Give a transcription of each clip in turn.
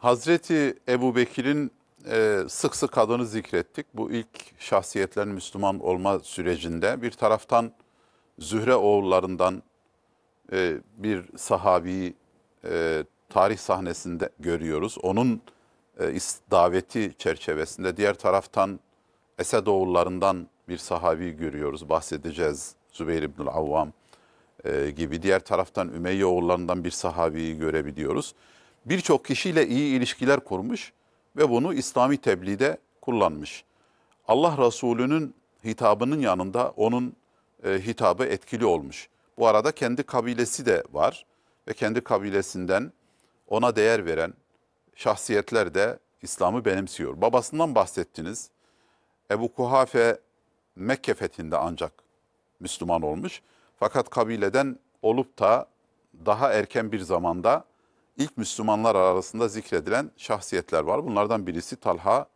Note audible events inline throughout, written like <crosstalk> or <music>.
Hazreti Ebu Bekir'in e, sık sık adını zikrettik. Bu ilk şahsiyetlerin Müslüman olma sürecinde bir taraftan Zühre oğullarından e, bir sahabiyi e, tarih sahnesinde görüyoruz. Onun e, daveti çerçevesinde diğer taraftan Esed oğullarından bir sahabi görüyoruz. Bahsedeceğiz Zübeyir İbnül Avvam e, gibi. Diğer taraftan Ümeyye oğullarından bir sahabiyi görebiliyoruz birçok kişiyle iyi ilişkiler kurmuş ve bunu İslami tebliğde kullanmış. Allah Resulü'nün hitabının yanında onun e, hitabı etkili olmuş. Bu arada kendi kabilesi de var ve kendi kabilesinden ona değer veren şahsiyetler de İslam'ı benimsiyor. Babasından bahsettiniz. Ebu Kuhafe Mekke fethinde ancak Müslüman olmuş. Fakat kabileden olup da daha erken bir zamanda ilk Müslümanlar arasında zikredilen şahsiyetler var. Bunlardan birisi Talha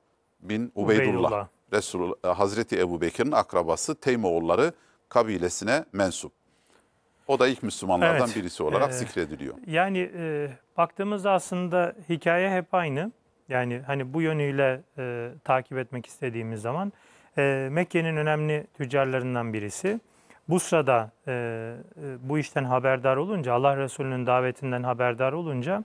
bin Ubeydullah. Ubeydullah. Resul, e, Hazreti Ebu Bekir'in akrabası Teymoğulları kabilesine mensup. O da ilk Müslümanlardan evet. birisi olarak ee, zikrediliyor. Yani e, baktığımızda aslında hikaye hep aynı. Yani hani bu yönüyle e, takip etmek istediğimiz zaman e, Mekke'nin önemli tüccarlarından birisi. Busra'da e, e, bu işten haberdar olunca, Allah Resulü'nün davetinden haberdar olunca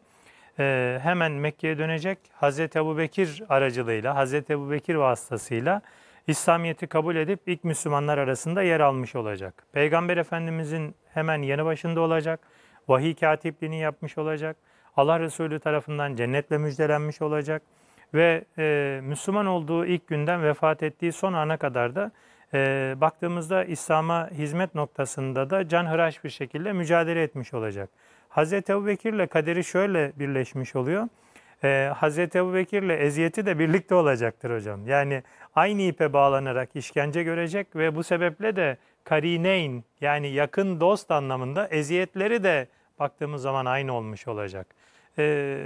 e, hemen Mekke'ye dönecek. Hazreti Ebu Bekir aracılığıyla, Hazreti Ebu Bekir vasıtasıyla İslamiyet'i kabul edip ilk Müslümanlar arasında yer almış olacak. Peygamber Efendimizin hemen yanı başında olacak, vahiy katipliğini yapmış olacak, Allah Resulü tarafından cennetle müjdelenmiş olacak ve e, Müslüman olduğu ilk günden vefat ettiği son ana kadar da e, baktığımızda İslam'a hizmet noktasında da canhıraş bir şekilde mücadele etmiş olacak. Hz. Ebu ile kaderi şöyle birleşmiş oluyor. E, Hz. Ebu ile eziyeti de birlikte olacaktır hocam. Yani aynı ipe bağlanarak işkence görecek ve bu sebeple de karineyn yani yakın dost anlamında eziyetleri de baktığımız zaman aynı olmuş olacak. Ee,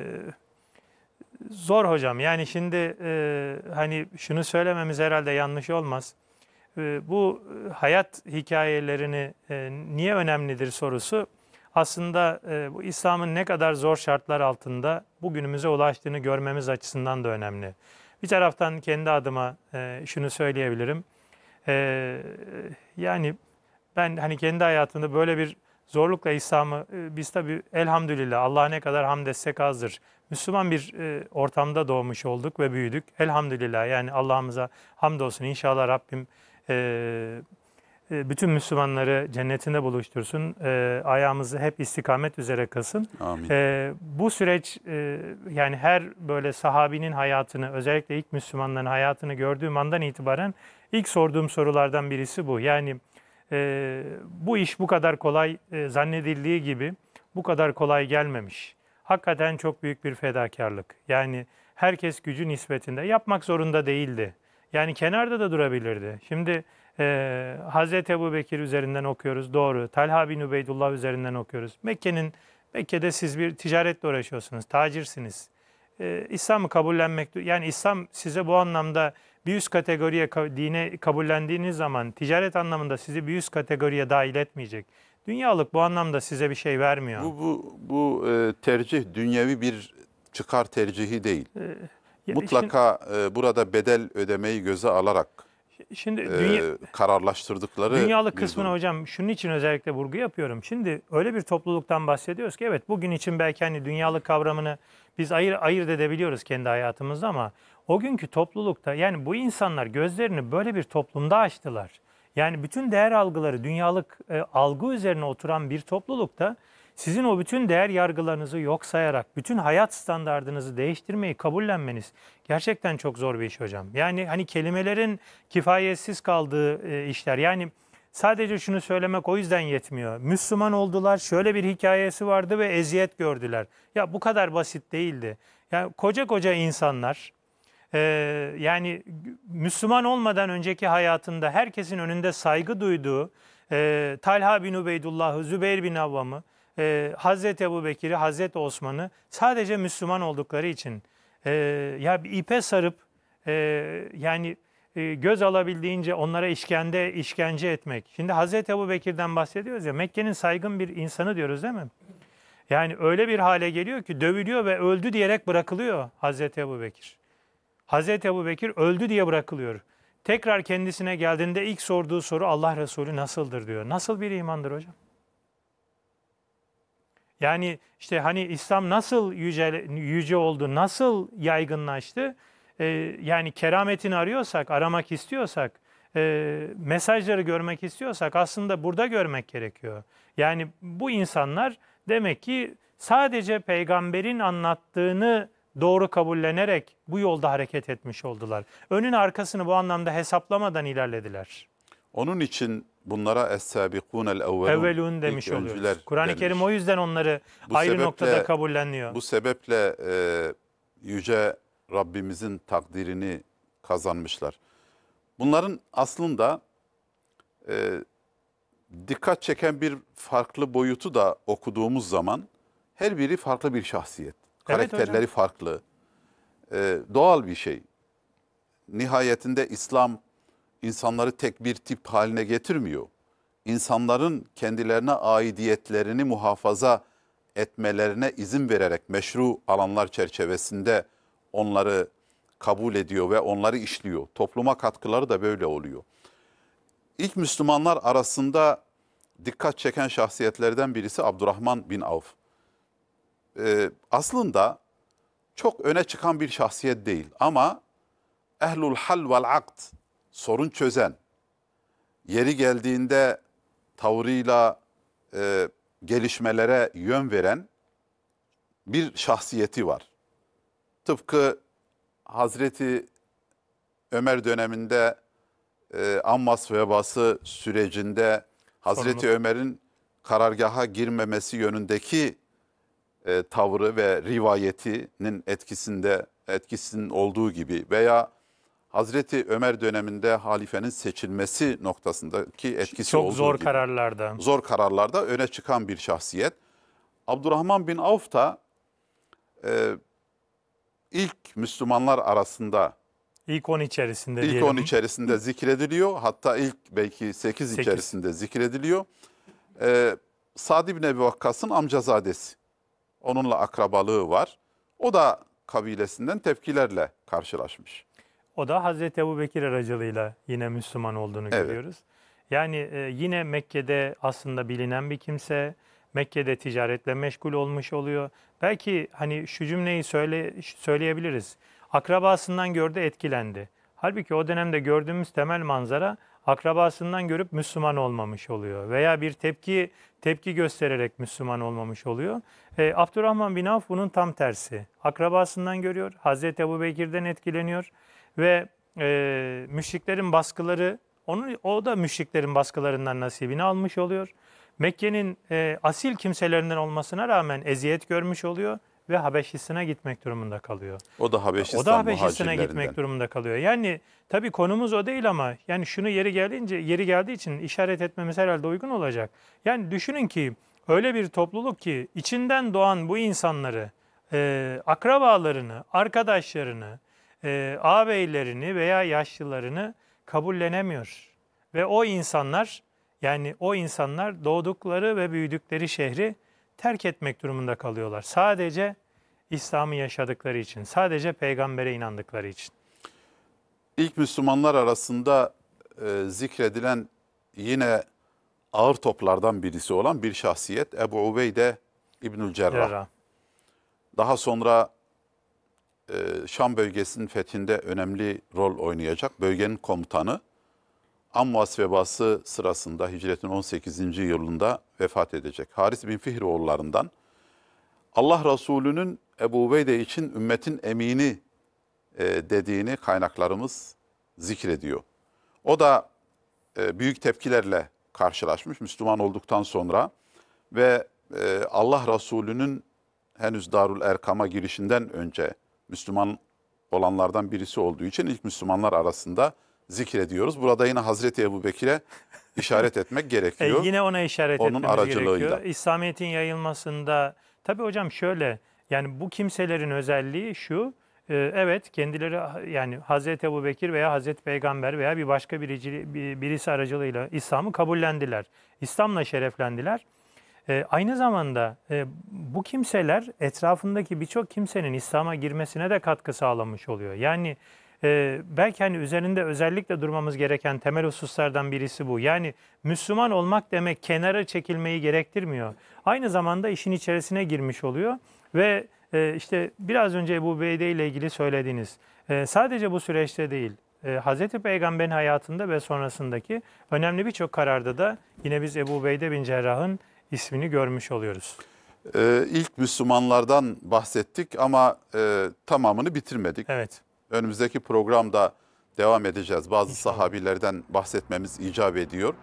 zor hocam yani şimdi e, hani şunu söylememiz herhalde yanlış olmaz. Ee, bu e, hayat hikayelerini e, niye önemlidir sorusu aslında e, bu İslam'ın ne kadar zor şartlar altında bugünümüze ulaştığını görmemiz açısından da önemli. Bir taraftan kendi adıma şunu söyleyebilirim. Yani ben hani kendi hayatımda böyle bir zorlukla İslam'ı biz tabii elhamdülillah Allah'a ne kadar hamd etsek azdır. Müslüman bir ortamda doğmuş olduk ve büyüdük. Elhamdülillah yani Allah'ımıza hamd olsun inşallah Rabbim ee, e, bütün Müslümanları cennetinde buluştursun. E, ayağımızı hep istikamet üzere kılsın. Amin. E, bu süreç e, yani her böyle sahabinin hayatını özellikle ilk Müslümanların hayatını gördüğüm andan itibaren ilk sorduğum sorulardan birisi bu. Yani e, bu iş bu kadar kolay e, zannedildiği gibi bu kadar kolay gelmemiş. Hakikaten çok büyük bir fedakarlık. Yani herkes gücü nispetinde yapmak zorunda değildi yani kenarda da durabilirdi. Şimdi e, Hazreti Ebu Bekir üzerinden okuyoruz doğru. Talha bin Ubeydullah üzerinden okuyoruz. Mekke'nin Mekke'de siz bir ticaretle uğraşıyorsunuz, tacirsiniz. E, İslam'ı kabullenmek, yani İslam size bu anlamda bir üst kategoriye dine kabullendiğiniz zaman ticaret anlamında sizi bir üst kategoriye dahil etmeyecek. Dünyalık bu anlamda size bir şey vermiyor. Bu bu bu tercih dünyevi bir çıkar tercihi değil. Ya Mutlaka şimdi, e, burada bedel ödemeyi göze alarak şimdi e, dünya, kararlaştırdıkları... dünyalı kısmını durum. hocam şunun için özellikle vurgu yapıyorum. Şimdi öyle bir topluluktan bahsediyoruz ki evet bugün için belki hani dünyalı kavramını biz ayır, ayırt edebiliyoruz kendi hayatımızda ama o günkü toplulukta yani bu insanlar gözlerini böyle bir toplumda açtılar. Yani bütün değer algıları dünyalık e, algı üzerine oturan bir toplulukta sizin o bütün değer yargılarınızı yok sayarak, bütün hayat standartınızı değiştirmeyi kabullenmeniz gerçekten çok zor bir iş hocam. Yani hani kelimelerin kifayetsiz kaldığı e, işler. Yani sadece şunu söylemek o yüzden yetmiyor. Müslüman oldular, şöyle bir hikayesi vardı ve eziyet gördüler. Ya bu kadar basit değildi. Yani koca koca insanlar e, yani Müslüman olmadan önceki hayatında herkesin önünde saygı duyduğu e, Talha bin Ubeydullah'ı, Zübeyir bin Avvam'ı e, Hazreti Ebu Bekir'i, Hazreti Osman'ı sadece Müslüman oldukları için e, ya ipe sarıp e, yani e, göz alabildiğince onlara işkence işkence etmek. Şimdi Hazreti Ebu Bekir'den bahsediyoruz ya Mekke'nin saygın bir insanı diyoruz değil mi? Yani öyle bir hale geliyor ki dövülüyor ve öldü diyerek bırakılıyor Hazreti Ebu Bekir. Hazreti Ebu Bekir öldü diye bırakılıyor. Tekrar kendisine geldiğinde ilk sorduğu soru Allah Resulü nasıldır diyor. Nasıl bir imandır hocam? Yani işte hani İslam nasıl yüce, yüce oldu, nasıl yaygınlaştı? E, yani kerametini arıyorsak, aramak istiyorsak, e, mesajları görmek istiyorsak aslında burada görmek gerekiyor. Yani bu insanlar demek ki sadece peygamberin anlattığını doğru kabullenerek bu yolda hareket etmiş oldular. Önün arkasını bu anlamda hesaplamadan ilerlediler. Onun için Bunlara es-sabikunel evvelun, evvelun demiş oluyor. Kur'an-ı Kerim o yüzden onları bu ayrı sebeple, noktada kabulleniyor. Bu sebeple e, yüce Rabbimizin takdirini kazanmışlar. Bunların aslında e, dikkat çeken bir farklı boyutu da okuduğumuz zaman her biri farklı bir şahsiyet. Karakterleri evet farklı. E, doğal bir şey. Nihayetinde İslam insanları tek bir tip haline getirmiyor. İnsanların kendilerine aidiyetlerini muhafaza etmelerine izin vererek meşru alanlar çerçevesinde onları kabul ediyor ve onları işliyor. Topluma katkıları da böyle oluyor. İlk Müslümanlar arasında dikkat çeken şahsiyetlerden birisi Abdurrahman bin Avf. Ee, aslında çok öne çıkan bir şahsiyet değil ama ehlul hal vel akd sorun çözen, yeri geldiğinde tavrıyla e, gelişmelere yön veren bir şahsiyeti var. Tıpkı Hazreti Ömer döneminde e, Ammas vebası sürecinde Hazreti Ömer'in karargaha girmemesi yönündeki e, tavrı ve rivayetinin etkisinde etkisinin olduğu gibi veya Hazreti Ömer döneminde halifenin seçilmesi noktasındaki etkisi Çok olduğu zor gibi, kararlarda. Zor kararlarda öne çıkan bir şahsiyet. Abdurrahman bin Avf da e, ilk Müslümanlar arasında ilk 10 içerisinde ilk diyelim. İlk 10 içerisinde zikrediliyor. Hatta ilk belki 8, 8. içerisinde zikrediliyor. Ee, Sadi bin Ebi Vakkas'ın amcazadesi. Onunla akrabalığı var. O da kabilesinden tepkilerle karşılaşmış. O da Hazreti Ebu Bekir aracılığıyla yine Müslüman olduğunu evet. görüyoruz. Yani e, yine Mekke'de aslında bilinen bir kimse, Mekke'de ticaretle meşgul olmuş oluyor. Belki hani şu cümleyi söyle, söyleyebiliriz. Akrabasından gördü etkilendi. Halbuki o dönemde gördüğümüz temel manzara akrabasından görüp Müslüman olmamış oluyor veya bir tepki tepki göstererek Müslüman olmamış oluyor. E, Abdurrahman bin Avf bunun tam tersi. Akrabasından görüyor, Hazreti Ebu Bekir'den etkileniyor ve e, müşriklerin baskıları, onu o da müşriklerin baskılarından nasibini almış oluyor. Mekke'nin e, asil kimselerinden olmasına rağmen eziyet görmüş oluyor ve Habeşistan'a gitmek durumunda kalıyor. O da Habeşistan O da Habeşistan'a gitmek durumunda kalıyor. Yani tabii konumuz o değil ama yani şunu yeri gelince yeri geldiği için işaret etmemiz herhalde uygun olacak. Yani düşünün ki öyle bir topluluk ki içinden doğan bu insanları, e, akrabalarını, arkadaşlarını, e, ağabeylerini veya yaşlılarını kabullenemiyor. Ve o insanlar yani o insanlar doğdukları ve büyüdükleri şehri terk etmek durumunda kalıyorlar. Sadece İslam'ı yaşadıkları için, sadece peygambere inandıkları için. İlk Müslümanlar arasında e, zikredilen yine ağır toplardan birisi olan bir şahsiyet Ebu Ubeyde İbnül Cerrah. Cerrah. Daha sonra e, Şam bölgesinin fethinde önemli rol oynayacak bölgenin komutanı Amvas vebası sırasında hicretin 18. yılında vefat edecek. Haris bin Fihri oğullarından Allah Resulü'nün Ebu Ubeyde için ümmetin emini e, dediğini kaynaklarımız zikrediyor. O da e, büyük tepkilerle karşılaşmış Müslüman olduktan sonra ve Allah Resulü'nün henüz Darul Erkam'a girişinden önce Müslüman olanlardan birisi olduğu için ilk Müslümanlar arasında zikrediyoruz. Burada yine Hazreti Ebu Bekir'e <laughs> işaret etmek e, gerekiyor. E yine ona işaret Onun etmemiz aracılığıyla. gerekiyor. İslamiyet'in yayılmasında tabii hocam şöyle yani bu kimselerin özelliği şu e, evet kendileri yani Hazreti Ebu Bekir veya Hazreti Peygamber veya bir başka birisi aracılığıyla İslam'ı kabullendiler. İslam'la şereflendiler. E, aynı zamanda e, bu kimseler etrafındaki birçok kimsenin İslam'a girmesine de katkı sağlamış oluyor. Yani e, belki hani üzerinde özellikle durmamız gereken temel hususlardan birisi bu. Yani Müslüman olmak demek kenara çekilmeyi gerektirmiyor. Aynı zamanda işin içerisine girmiş oluyor ve e, işte biraz önce Ebu Beyde ile ilgili söylediğiniz e, sadece bu süreçte değil e, Hz. Peygamber'in hayatında ve sonrasındaki önemli birçok kararda da yine biz Ebu Beyde bin Cerrah'ın ismini görmüş oluyoruz. Ee, ilk Müslümanlardan bahsettik ama e, tamamını bitirmedik. Evet. Önümüzdeki programda devam edeceğiz. Bazı İnşallah. sahabilerden bahsetmemiz icap ediyor.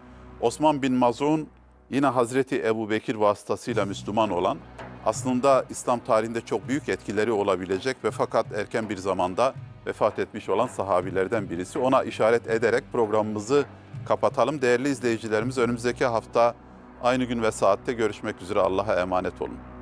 Osman bin Mazun yine Hazreti Ebu Bekir vasıtasıyla Müslüman olan, aslında İslam tarihinde çok büyük etkileri olabilecek ve fakat erken bir zamanda vefat etmiş olan sahabilerden birisi. Ona işaret ederek programımızı kapatalım. Değerli izleyicilerimiz önümüzdeki hafta Aynı gün ve saatte görüşmek üzere Allah'a emanet olun.